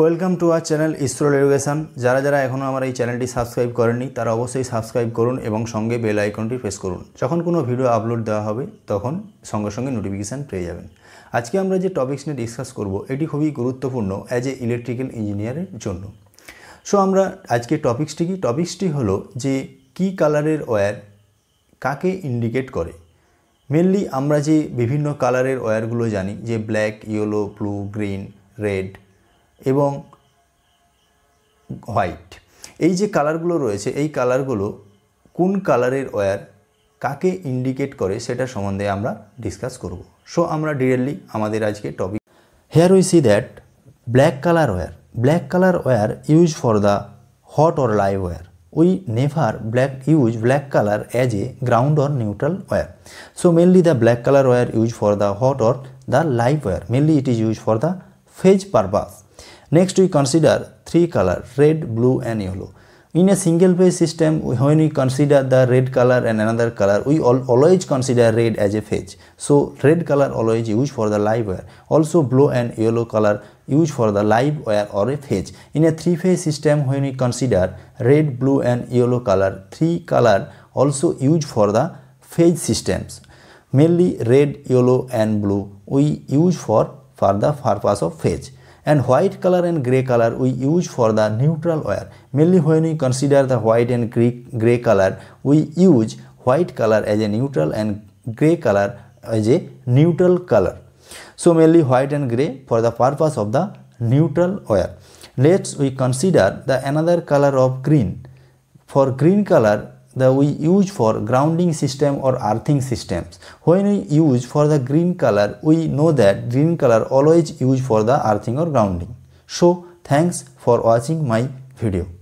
Welcome to our channel ইসরোল education যারা যারা এখনও আমার এই চ্যানেলটি সাবস্ক্রাইব করেননি তারা অবশ্যই সাবস্ক্রাইব করুন এবং সঙ্গে বেল আইকনটি প্রেস করুন যখন কোনো ভিডিও আপলোড দেওয়া হবে তখন সঙ্গে সঙ্গে নোটিফিকেশান পেয়ে যাবেন আজকে আমরা যে টপিক্স নিয়ে ডিসকাস করব এটি খুবই গুরুত্বপূর্ণ অ্যাজ এ ইলেকট্রিক্যাল ইঞ্জিনিয়ারের জন্য সো আমরা আজকে টপিক্সটি কি টপিক্সটি হলো যে কি কালারের ওয়্যার কাকে ইন্ডিকেট করে মেনলি আমরা যে বিভিন্ন কালারের ওয়্যারগুলো জানি যে black yellow blue green red এবং হোয়াইট এই যে কালারগুলো রয়েছে এই কালারগুলো কোন কালারের ওয়্যার কাকে ইন্ডিকেট করে সেটা সম্বন্ধে আমরা ডিসকাস করব সো আমরা ডিরেক্টলি আমাদের আজকে topic here we see that black colour wire black colour wire use for the hot or live wire we never black use black colour as a ground or neutral wire so mainly the black colour wire use for the hot or the live wire mainly it is use for the phase purpose Next we consider three color red, blue and yellow. In a single phase system when we consider the red color and another color we always consider red as a phase. So red color always used for the live wire. Also blue and yellow color used for the live wire or a phase. In a three phase system when we consider red, blue and yellow color three color also used for the phase systems. Mainly red, yellow and blue we use for for the purpose of phase. And white colour and grey colour we use for the neutral wire mainly when we consider the white and grey grey colour we use white colour as a neutral and grey colour as a neutral colour so mainly white and grey for the purpose of the neutral wire let's we consider the another colour of green for green colour that we use for grounding system or earthing systems. When we use for the green color, we know that green color always used for the earthing or grounding. So thanks for watching my video.